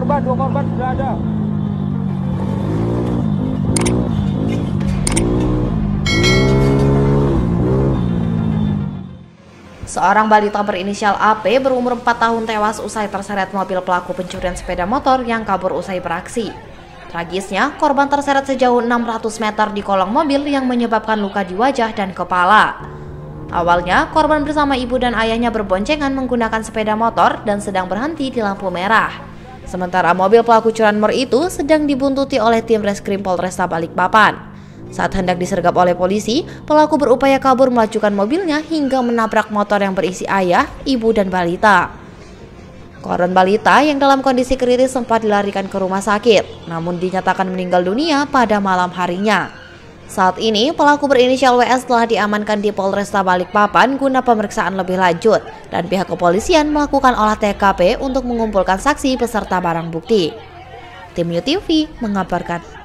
korban, dua korban sudah ada. Seorang balita berinisial AP berumur 4 tahun tewas usai terseret mobil pelaku pencurian sepeda motor yang kabur usai beraksi. Tragisnya, korban terseret sejauh 600 meter di kolong mobil yang menyebabkan luka di wajah dan kepala. Awalnya, korban bersama ibu dan ayahnya berboncengan menggunakan sepeda motor dan sedang berhenti di lampu merah. Sementara mobil pelaku curanmor itu sedang dibuntuti oleh tim reskrim Polresta Balikpapan. Saat hendak disergap oleh polisi, pelaku berupaya kabur melajukan mobilnya hingga menabrak motor yang berisi ayah, ibu, dan balita. Koron balita yang dalam kondisi kritis sempat dilarikan ke rumah sakit, namun dinyatakan meninggal dunia pada malam harinya. Saat ini, pelaku berinisial WS telah diamankan di Polresta Balikpapan guna pemeriksaan lebih lanjut dan pihak kepolisian melakukan olah TKP untuk mengumpulkan saksi beserta barang bukti. Tim New mengabarkan.